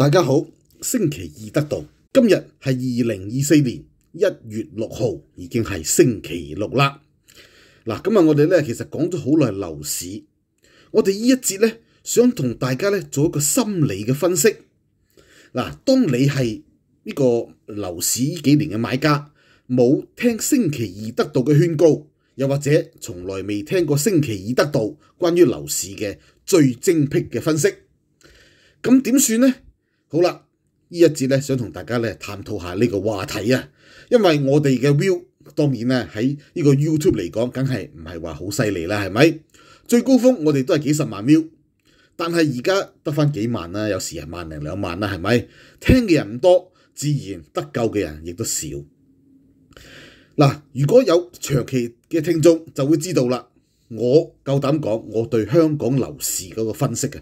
大家好，星期二得到今日系二零二四年一月六号，已经系星期六啦。嗱，咁日我哋咧其实讲咗好耐楼市，我哋呢一节咧想同大家咧做一个心理嘅分析。嗱，当你系呢个楼市呢几年嘅买家，冇听星期二得到嘅劝告，又或者从来未听过星期二得到关于楼市嘅最精辟嘅分析，咁点算咧？好啦，呢一节咧想同大家咧探讨下呢个话题啊，因为我哋嘅 view 当然咧喺呢个 YouTube 嚟讲，梗系唔系话好犀利啦，系咪？最高峰我哋都系几十万 view，但系而家得翻几万啦，有时系万零两万啦，系咪？听嘅人唔多，自然得救嘅人亦都少。嗱，如果有长期嘅听众就会知道啦，我够胆讲我对香港楼市嗰个分析嘅，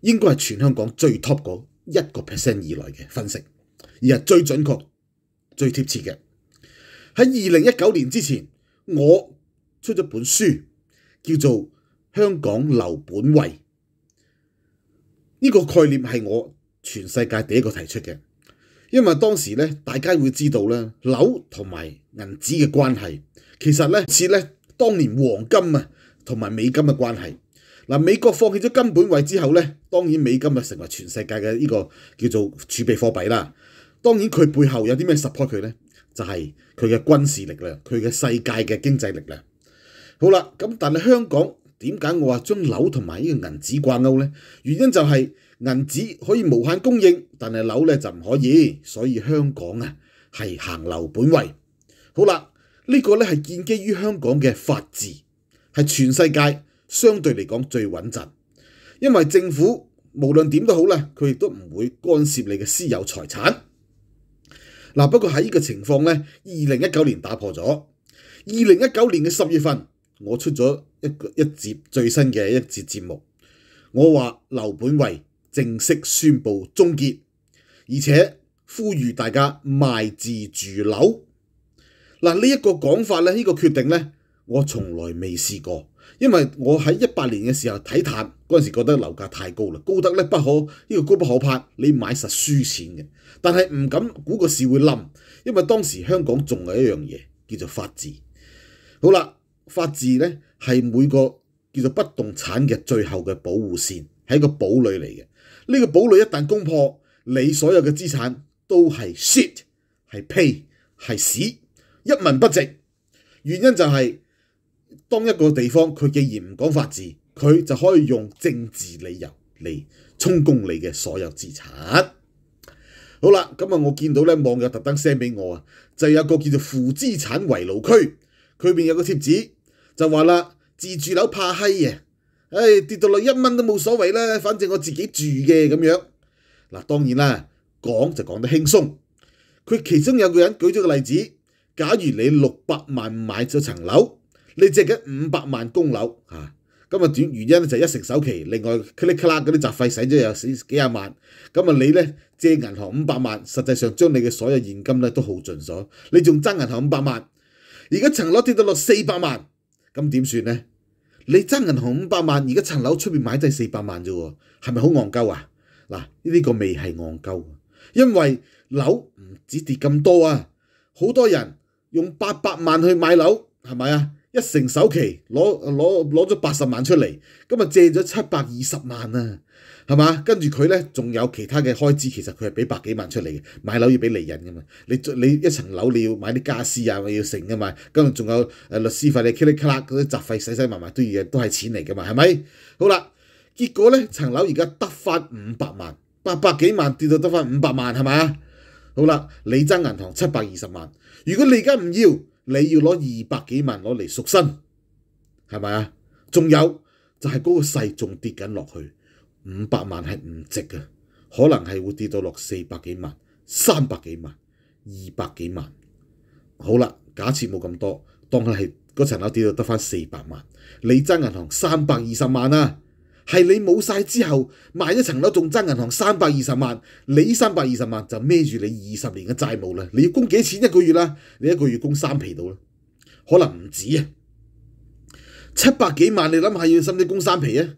应该系全香港最 top 嗰一個 percent 以內嘅分析，而係最準確、最貼切嘅。喺二零一九年之前，我出咗本書，叫做《香港樓本位》。呢個概念係我全世界第一個提出嘅，因為當時咧，大家會知道咧，樓同埋銀紙嘅關係，其實咧似咧當年黃金啊同埋美金嘅關係。嗱，美國放棄咗金本位之後咧，當然美金啊成為全世界嘅呢個叫做儲備貨幣啦。當然佢背後有啲咩 support 佢咧，就係佢嘅軍事力量，佢嘅世界嘅經濟力量。好啦，咁但係香港點解我話將樓同埋呢個銀紙掛鈎咧？原因就係銀紙可以無限供應，但係樓咧就唔可以，所以香港啊係行樓本位。好啦，呢個咧係建基於香港嘅法治，係全世界。相對嚟講最穩陣，因為政府無論點都好咧，佢亦都唔會干涉你嘅私有財產。嗱，不過喺呢個情況咧，二零一九年打破咗。二零一九年嘅十月份，我出咗一个一節最新嘅一節節目，我話刘本位正式宣布終結，而且呼籲大家賣自住樓。嗱，呢一個講法咧，呢個決定咧，我從來未試過。因為我喺一八年嘅時候睇塔嗰陣時，覺得樓價太高啦，高得咧不可呢個高不可攀，你買實輸錢嘅。但係唔敢估個市會冧，因為當時香港仲係一樣嘢叫做法治。好啦，法治咧係每個叫做不動產嘅最後嘅保護線，係一個堡壘嚟嘅。呢個堡壘一旦攻破，你所有嘅資產都係 shit 係屁係屎，一文不值。原因就係。當一個地方佢既然唔講法治，佢就可以用政治理由嚟充公你嘅所有資產。好啦，咁啊，我見到咧網友特登 send 俾我啊，就有個叫做負資產圍爐區，佢面有個貼子就話啦：自住樓怕閪啊，唉跌到落一蚊都冇所謂啦，反正我自己住嘅咁樣嗱。當然啦，講就講得輕鬆。佢其中有個人舉咗個例子：假如你六百萬買咗層樓。你借緊五百萬供樓啊！咁啊短原因咧就一成首期，另外咔哩咔啦嗰啲雜費使咗又死幾廿萬。咁啊你咧借銀行五百萬，實際上將你嘅所有現金咧都耗盡咗。你仲爭銀行五百萬，而家層樓跌到落四百萬，咁點算咧？你爭銀行五百萬，而家層樓出面買就四百萬啫喎，係咪好戇鳩啊？嗱呢個未係戇鳩，因為樓唔止跌咁多啊！好多人用八百萬去買樓，係咪啊？一成首期攞攞攞咗八十萬出嚟，咁啊借咗七百二十萬啊，係嘛？跟住佢咧仲有其他嘅開支，其實佢係俾百幾萬出嚟嘅。買樓要俾利润噶嘛？你你一層樓你要買啲家私啊，要剩噶嘛？跟住仲有诶律師費你卡啦卡啦嗰啲雜費，洗洗埋埋都要，都係錢嚟噶嘛？係咪？好啦，結果咧層樓而家得翻五百萬，八百幾萬跌到得翻五百萬係咪啊？好啦，你爭銀行七百二十萬，如果你而家唔要。你要攞二百幾萬攞嚟赎身，係咪啊？仲有就係嗰個勢仲跌緊落去，五百萬係唔值嘅，可能係會跌到落四百幾萬、三百幾萬、二百幾萬。好啦，假設冇咁多，當係嗰層樓跌到得翻四百萬，你爭銀行三百二十萬啦。系你冇晒之后卖一层楼，仲争银行三百二十万，你三百二十万就孭住你二十年嘅债务啦。你要供几钱一个月啦？你一个月供三皮到啦，可能唔止啊，七百几万，你谂下要甚至供三皮啊？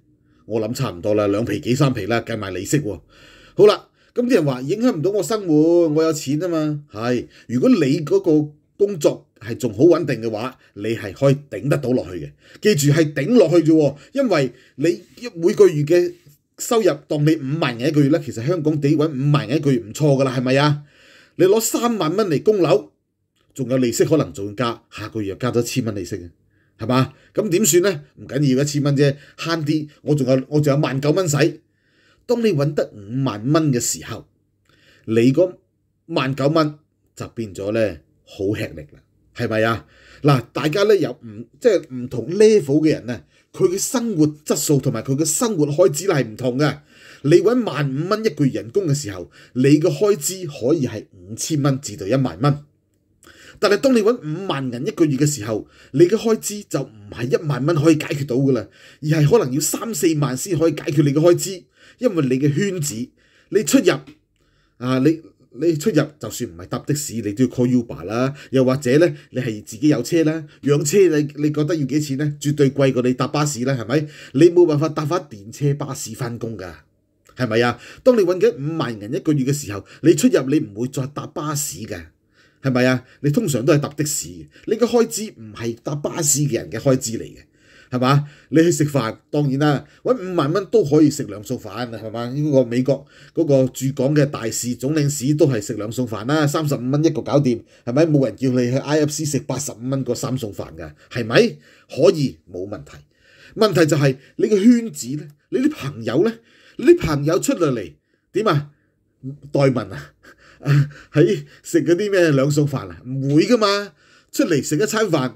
我谂差唔多啦，两皮几三皮啦，计埋利息。好啦，咁啲人话影响唔到我生活，我有钱啊嘛。系如果你嗰个工作，係仲好穩定嘅話，你係可以頂得到落去嘅。記住係頂落去啫，因為你一每個月嘅收入當你五萬嘅一個月咧，其實香港地揾五萬嘅一個月唔錯噶啦，係咪啊？你攞三萬蚊嚟供樓，仲有利息可能仲加下個月又加咗千蚊利息嘅，係嘛？咁點算咧？唔緊要一千蚊啫，慳啲，我仲有我仲有萬九蚊使。當你揾得五萬蚊嘅時候，你嗰萬九蚊就變咗咧，好吃力啦～系咪啊？嗱，大家咧有唔即係唔同 level 嘅人咧，佢嘅生活質素同埋佢嘅生活開支系唔同嘅。你揾萬五蚊一個月人工嘅時候，你嘅開支可以係五千蚊至到一萬蚊。但係當你揾五萬人一個月嘅時候，你嘅開支就唔係一萬蚊可以解決到噶啦，而係可能要三四萬先可以解決你嘅開支，因為你嘅圈子，你出入啊，你。你出入就算唔係搭的士，你都要 call Uber 啦。又或者咧，你係自己有車啦，養車你你覺得要幾錢咧？絕對貴過你搭巴士啦，係咪？你冇辦法搭翻電車、巴士翻工㗎，係咪啊？當你揾緊五萬人一個月嘅時候，你出入你唔會再搭巴士嘅，係咪啊？你通常都係搭的士，你嘅開支唔係搭巴士嘅人嘅開支嚟嘅。係嘛？你去食飯，當然啦，揾五萬蚊都可以食兩餸飯，係嘛？呢個美國嗰個駐港嘅大使、總領事都係食兩餸飯啦，三十五蚊一個搞掂，係咪？冇人叫你去 IFC 食八十五蚊個三餸飯㗎，係咪？可以冇問題。問題就係你個圈子咧，你啲朋友咧，你啲朋友出嚟嚟點啊？代問啊，喺食嗰啲咩兩餸飯啊？唔會㗎嘛，出嚟食一餐飯。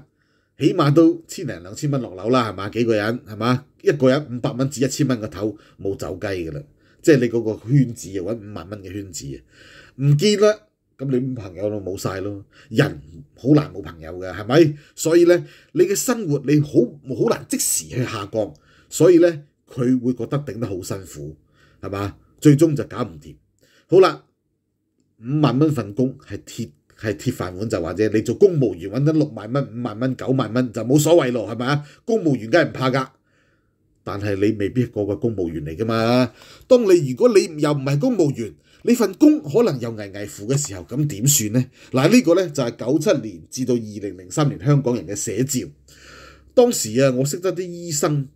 起碼都千零兩千蚊落樓啦，係嘛？幾個人係嘛？一個人五百蚊至一千蚊個頭冇走雞㗎啦，即係你嗰個圈子又揾五萬蚊嘅圈子啊！唔見啦，咁你朋友都冇晒咯。人好難冇朋友㗎，係咪？所以咧，你嘅生活你好好難即時去下降，所以咧佢會覺得頂得好辛苦，係嘛？最終就搞唔掂。好啦，五萬蚊份工係鐵。係鐵飯碗就或者你做公務員揾得六萬蚊、五萬蚊、九萬蚊就冇所謂咯，係咪啊？公務員梗係唔怕㗎，但係你未必個個公務員嚟噶嘛。當你如果你又唔係公務員，你份工可能又危危乎嘅時候，咁點算呢？嗱，呢個呢就係九七年至到二零零三年香港人嘅寫照。當時啊，我識得啲醫生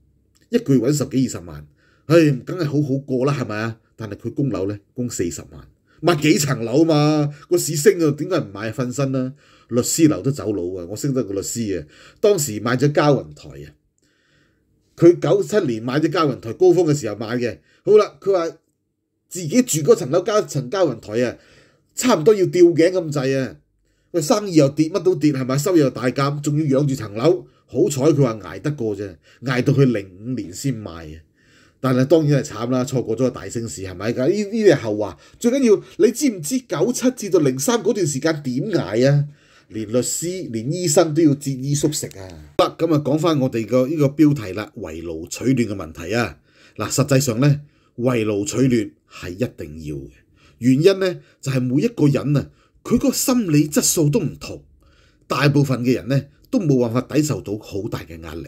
一句揾十幾二十萬，唉，梗係好好過啦，係咪啊？但係佢供樓呢，供四十萬。买几层楼嘛？个市升啊，点解唔买瞓身啦？律师楼都走佬啊！我升得个律师啊，当时买咗交云台啊。佢九七年买咗交云台，高峰嘅时候买嘅。好啦，佢话自己住嗰层楼加层交云台啊，差唔多要吊颈咁滞啊！佢生意又跌，乜都跌，系咪？收入又大减，仲要养住层楼。好彩佢话挨得过啫，挨到佢零五年先卖啊。但係當然係慘啦，錯過咗個大盛市係咪？呢呢啲後話，最緊要你知唔知九七至到零三嗰段時間點捱啊？連律師、連醫生都要節衣縮食啊！得咁啊講翻我哋個呢個標題啦，為勞取亂嘅問題啊！嗱，實際上咧，為勞取亂係一定要嘅原因咧，就係每一個人啊，佢個心理質素都唔同，大部分嘅人咧都冇辦法抵受到好大嘅壓力。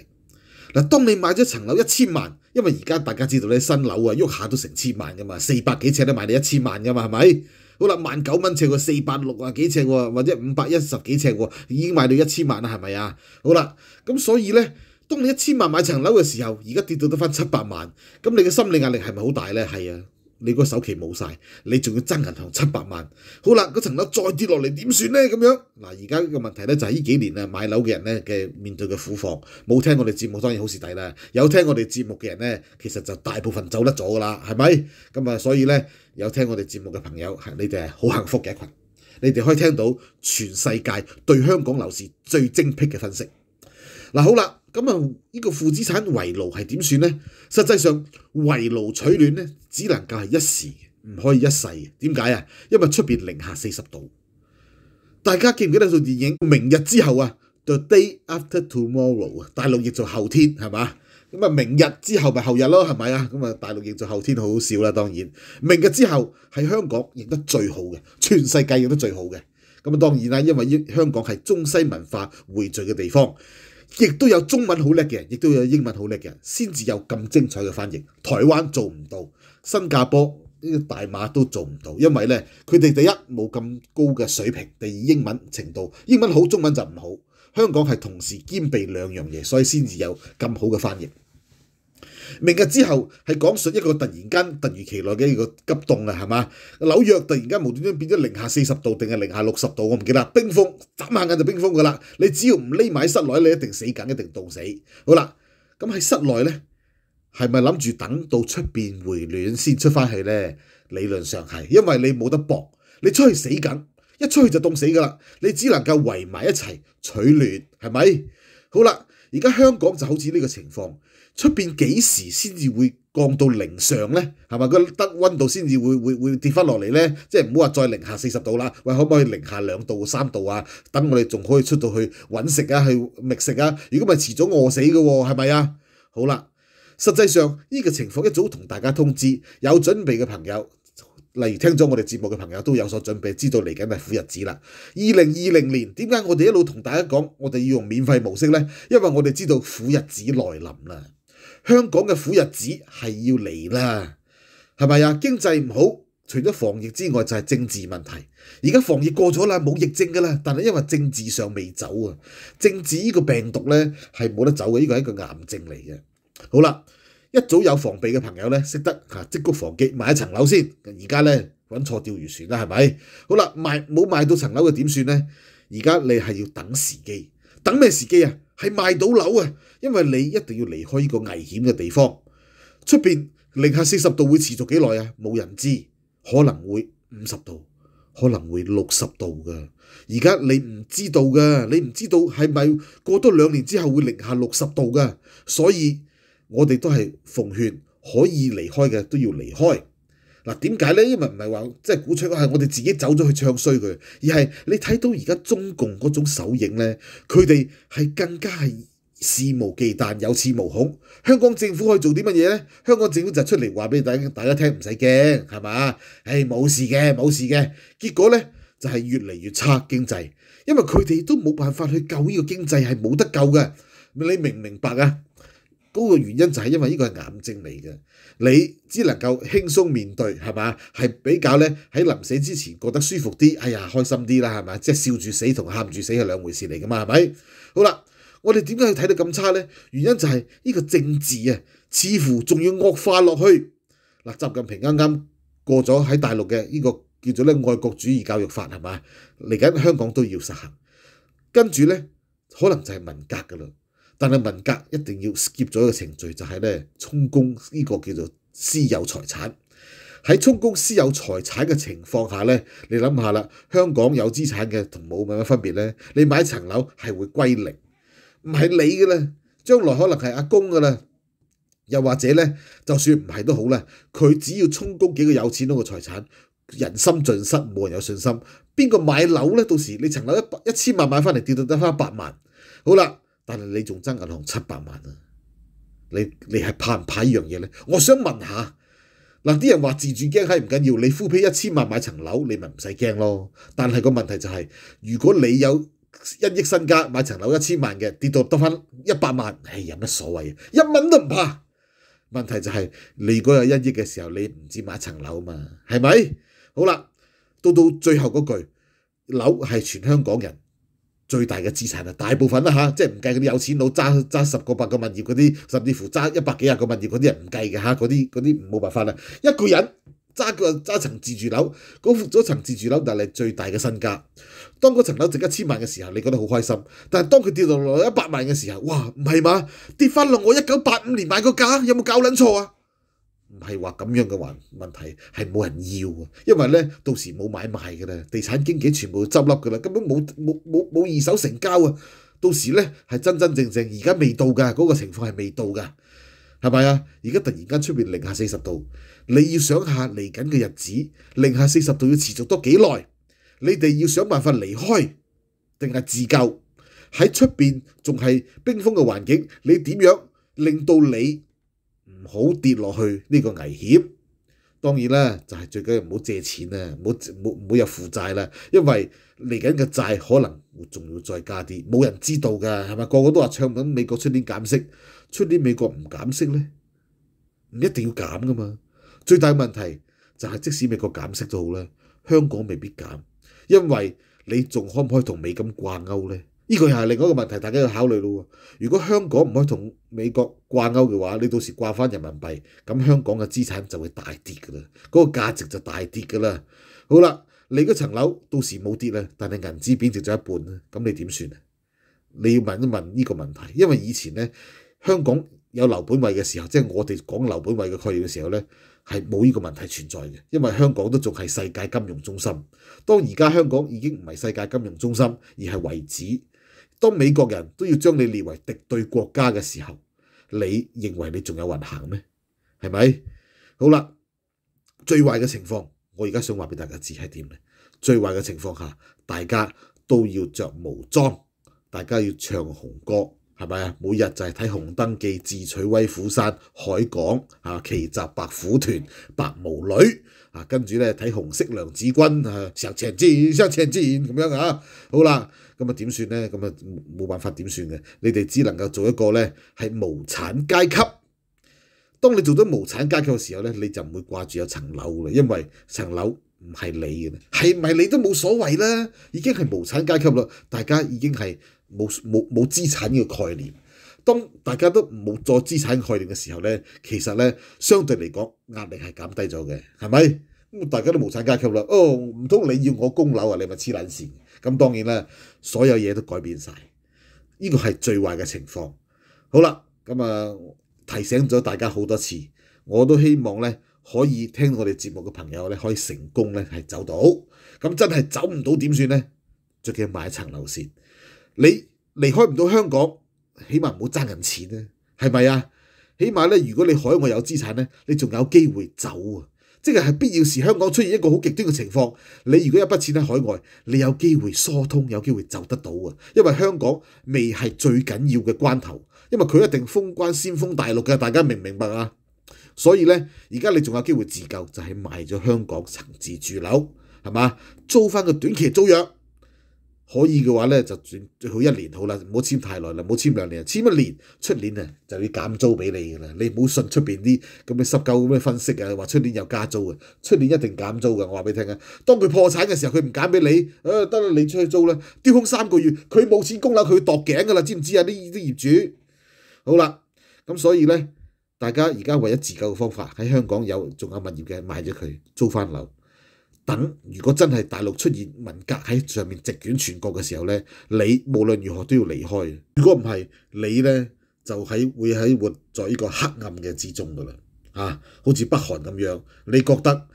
嗱，當你買咗層樓一千萬，因為而家大家知道咧，新樓啊喐下都成千萬噶嘛，四百幾尺都賣你一千萬噶嘛，係咪？好啦，萬九蚊尺喎，四百六啊幾尺喎，或者五百一十幾尺喎，已經賣到一千萬啦，係咪啊？好啦，咁所以咧，當你一千萬買層樓嘅時候，而家跌到得翻七百萬，咁你嘅心理壓力係咪好大咧？係啊。你個首期冇晒，你仲要爭銀行七百萬，好啦，嗰層樓再跌落嚟點算咧？咁樣嗱，而家個問題咧就係呢幾年啊買樓嘅人咧嘅面對嘅苦況，冇聽我哋節目當然好事抵啦，有聽我哋節目嘅人咧，其實就大部分走得咗噶啦，係咪？咁啊，所以咧有聽我哋節目嘅朋友你哋係好幸福嘅一群，你哋可以聽到全世界對香港樓市最精辟嘅分析。嗱，好啦。咁啊！呢個負資產圍爐係點算呢？實際上圍爐取暖呢，只能夠係一時，唔可以一世点點解啊？因為出边零下四十度，大家記唔記得套電影《明日之後》啊？The day after tomorrow 啊，大陸亦做後天係嘛？咁啊，明日之後咪後日咯，係咪啊？咁啊，大陸亦做後天好好笑啦，當然。明日之後喺香港影得最好嘅，全世界影得最好嘅。咁啊，當然啦，因為香港係中西文化匯聚嘅地方。亦都有中文好叻嘅，人，亦都有英文好叻嘅，人，先至有咁精彩嘅翻譯。台灣做唔到，新加坡、呢個大馬都做唔到，因為咧佢哋第一冇咁高嘅水平，第二英文程度英文好，中文就唔好。香港係同時兼備兩樣嘢，所以先至有咁好嘅翻譯。明日之後係講述一個突然間突如其來嘅一個急凍啊，係嘛？紐約突然間無端端變咗零下四十度定係零下六十度，我唔記得。冰封眨下眼就冰封噶啦！你只要唔匿埋喺室內，你一定死緊，一定凍死。好啦，咁喺室內咧，係咪諗住等到出邊回暖先出翻去咧？理論上係，因為你冇得搏，你出去死緊，一出去就凍死噶啦。你只能夠圍埋一齊取暖，係咪？好啦，而家香港就好似呢個情況。出邊幾時先至會降到零上呢？係咪個得温度先至會會會跌翻落嚟呢？即係唔好話再零下四十度啦。喂，可唔可以零下兩度、三度啊？等我哋仲可以出到去揾食啊，去覓食啊。如果唔遲早餓死嘅喎，係咪啊？好啦，實際上呢個情況一早同大家通知，有準備嘅朋友，例如聽咗我哋節目嘅朋友都有所準備，知道嚟緊係苦日子啦。二零二零年點解我哋一路同大家講我哋要用免費模式呢？因為我哋知道苦日子來臨啦。香港嘅苦日子係要嚟啦，係咪啊？經濟唔好，除咗防疫之外就係政治問題。而家防疫過咗啦，冇疫症噶啦，但係因為政治上未走啊，政治呢個病毒咧係冇得走嘅，呢個係一個癌症嚟嘅。好啦，一早有防備嘅朋友咧識得嚇積谷防饑，買層樓先。而家咧揾錯釣魚船啦，係咪？好啦，賣冇賣到層樓嘅點算咧？而家你係要等時機，等咩時機啊？系卖到楼啊！因为你一定要离开呢个危险嘅地方。出边零下四十度会持续几耐啊？冇人知，可能会五十度，可能会六十度噶。而家你唔知道噶，你唔知道系咪过多两年之后会零下六十度噶。所以我哋都系奉劝可以离开嘅都要离开。嗱點解咧？因為唔係話即係鼓吹，係我哋自己走咗去唱衰佢，而係你睇到而家中共嗰種手影咧，佢哋係更加係肆無忌憚、有恃無恐。香港政府可以做啲乜嘢咧？香港政府就出嚟話俾大大家聽，唔使驚，係嘛？誒冇事嘅，冇事嘅。結果咧就係越嚟越差經濟，因為佢哋都冇辦法去救呢個經濟，係冇得救嘅。你明唔明白啊？高嘅原因就係因為呢個係癌症嚟嘅，你只能夠輕鬆面對，係嘛？係比較咧喺臨死之前覺得舒服啲，哎呀開心啲啦，係嘛？即係笑住死同喊住死係兩回事嚟噶嘛，係咪？好啦，我哋點解要睇到咁差咧？原因就係呢個政治啊，似乎仲要惡化落去嗱。習近平啱啱過咗喺大陸嘅呢個叫做咧愛國主義教育法係嘛，嚟緊香港都要實行，跟住咧可能就係文革噶啦。但係文革一定要 skip 咗一個程序，就係咧充公呢個叫做私有財產。喺充公私有財產嘅情況下咧，你諗下啦，香港有資產嘅同冇有乜分別咧？你買層樓係會歸零，唔係你嘅咧，將來可能係阿公嘅啦。又或者咧，就算唔係都好啦，佢只要充公幾個有錢嗰個財產，人心盡失，冇人有信心。邊個買樓咧？到時你層樓一百一千萬買翻嚟，跌到得翻百萬。好啦。但係你仲爭銀行七百萬啊？你你係怕唔怕呢樣嘢咧？我想問下，嗱啲人話自住驚係唔緊要，你夫妻一千萬買層樓，你咪唔使驚咯。但係個問題就係，如果你有一億身家買層樓一千萬嘅，跌到得翻一百萬，係有乜所謂啊？一蚊都唔怕。問題就係你如果有一億嘅時候，你唔止買層樓嘛，係咪？好啦，到到最後嗰句，樓係全香港人。最大嘅資產啊，大部分啦嚇，即係唔計嗰啲有錢佬揸揸十個百個物業嗰啲，甚至乎揸一百幾廿個物業嗰啲人唔計嘅嚇，嗰啲嗰啲冇辦法啦。一個人揸個揸層自住樓，嗰幅咗層自住樓就係最大嘅身家。當嗰層樓值一千萬嘅時候，你覺得好開心。但係當佢跌到落一百萬嘅時候，哇唔係嘛，跌翻落我一九八五年買個價，有冇搞撚錯啊？唔係話咁樣嘅話問題係冇人要啊，因為咧到時冇買賣嘅啦，地產經紀全部執笠嘅啦，根本冇冇冇冇二手成交啊！到時咧係真真正正而家未到嘅嗰個情況係未到嘅，係咪啊？而家突然間出面零下四十度，你要想下嚟緊嘅日子零下四十度要持續多幾耐？你哋要想辦法離開定係自救喺出邊仲係冰封嘅環境，你點樣令到你？唔好跌落去呢個危險，當然啦，就係最緊要唔好借錢啊，好冇冇有負債啦，因為嚟緊嘅債可能仲要再加啲，冇人知道㗎，係咪？個個都話唱緊美國出年減息，出年美國唔減息咧，唔一定要減噶嘛。最大問題就係即使美國減息都好啦，香港未必減，因為你仲可唔可以同美金掛鈎咧？呢個又係另一個問題，大家要考慮咯如果香港唔可以同美國掛鈎嘅話，你到時掛翻人民幣，咁香港嘅資產就會大跌㗎啦，嗰個價值就大跌㗎啦。好啦，你嗰層樓到時冇跌啦，但係銀紙貶值咗一半啦，咁你點算啊？你要問一問呢個問題，因為以前咧香港有樓本位嘅時候，即係我哋講樓本位嘅概念嘅時候咧，係冇呢個問題存在嘅，因為香港都仲係世界金融中心。當而家香港已經唔係世界金融中心，而係為止。當美國人都要將你列為敵對國家嘅時候，你認為你仲有運行咩？係咪？好啦，最壞嘅情況，我而家想話俾大家知係點咧？最壞嘅情況下，大家都要着毛裝，大家要唱紅歌。系咪啊？每日就係睇《紅燈記》自取威虎山、海港啊、奇襲白虎團、白毛女啊！跟住咧睇紅色娘子軍啊、上場主上場主咁樣啊。好啦，咁啊點算咧？咁啊冇辦法點算嘅？你哋只能夠做一個咧係無產階級。當你做咗無產階級嘅時候咧，你就唔會掛住有層樓啦，因為層樓唔係你嘅，係咪你都冇所謂啦？已經係無產階級啦，大家已經係。冇冇冇資產嘅概念，當大家都冇咗資產概念嘅時候咧，其實咧相對嚟講壓力係減低咗嘅，係咪？咁大家都無產階級啦，哦，唔通你要我供樓啊？你咪黐撚線。咁當然啦，所有嘢都改變晒。呢個係最壞嘅情況。好啦，咁啊提醒咗大家好多次，我都希望咧可以聽我哋節目嘅朋友咧可以成功咧係走到，咁真係走唔到點算咧？最緊要買層樓先。你離開唔到香港，起碼唔好爭人錢啊，係咪啊？起碼咧，如果你海外有資產咧，你仲有機會走啊！即係係必要時香港出現一個好極端嘅情況，你如果一筆錢喺海外，你有機會疏通，有機會走得到啊！因為香港未係最緊要嘅關頭，因為佢一定封關先封大陸嘅，大家明唔明白啊？所以咧，而家你仲有機會自救，就係賣咗香港層自住樓，係嘛？租翻個短期租約。可以嘅話咧，就轉最好一年好啦，唔好簽太耐啦，唔好簽兩年，簽一年，出年啊就要減租俾你噶啦，你唔好信出邊啲咁嘅濕鳩咁嘅分析啊，話出年又加租啊，出年一定減租嘅。我話俾你聽啊，當佢破產嘅時候，佢唔減俾你，誒得啦，你出去租啦，丟空三個月，佢冇錢供樓，佢度頸噶啦，知唔知啊？啲啲業主，好啦，咁所以咧，大家而家為咗自救嘅方法，喺香港有仲有物業嘅，賣咗佢，租翻樓。等如果真係大陸出現文革喺上面席卷全國嘅時候呢，你無論如何都要離開。如果唔係，你呢就喺會喺活在呢個黑暗嘅之中噶啦。好似北韓咁樣，你覺得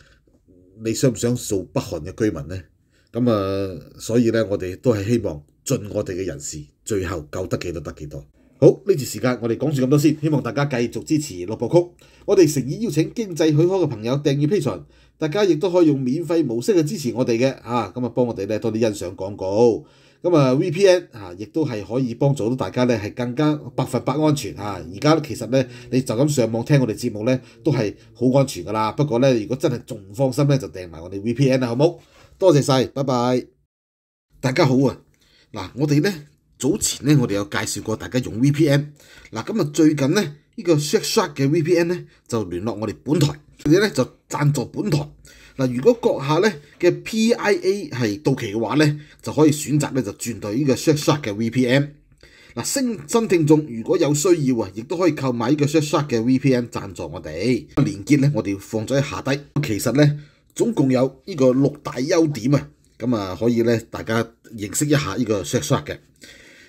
你想唔想做北韓嘅居民呢？咁啊，所以呢，我哋都係希望盡我哋嘅人事，最後救得幾多得幾多。好呢段时间我哋讲住咁多先，希望大家继续支持六播曲。我哋诚意邀请经济许可嘅朋友订阅 P 寻，大家亦都可以用免费模式去支持我哋嘅吓，咁啊帮我哋咧多啲欣赏广告。咁啊 VPN 吓亦都系可以帮助到大家咧系更加百分百安全吓。而家其实咧你就咁上网听我哋节目咧都系好安全噶啦。不过咧如果真系仲放心咧就订埋我哋 VPN 啦，好唔好？多谢晒，拜拜。大家好啊，嗱我哋咧。早前咧，我哋有介紹過大家用 VPN。嗱，咁啊，最近咧，呢個 Shackshot 嘅 VPN 咧就聯絡我哋本台，佢哋咧就贊助本台。嗱，如果閣下咧嘅 PIA 係到期嘅話咧，就可以選擇咧就轉到呢個 Shackshot 嘅 VPN。嗱，新新聽眾如果有需要啊，亦都可以購買呢個 Shackshot 嘅 VPN 贊助我哋。連結咧，我哋放咗喺下低。其實咧，總共有呢個六大優點啊，咁啊可以咧大家認識一下呢個 Shackshot 嘅。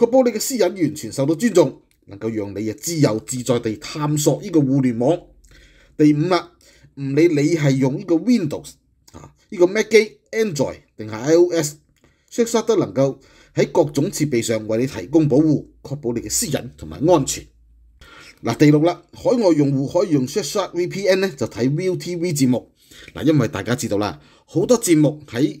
确保你嘅私隱完全受到尊重，能夠讓你啊自由自在地探索呢個互聯網。第五啦，唔理你係用呢個 Windows 啊，呢個 Mac 机、Android 定係 i o s s h a h o t 都能夠喺各種設備上為你提供保護，確保你嘅私隱同埋安全。嗱，第六啦，海外用户可以用 s h a h o t VPN 咧，就睇 ViuTV 節目。嗱，因為大家知道啦，好多節目喺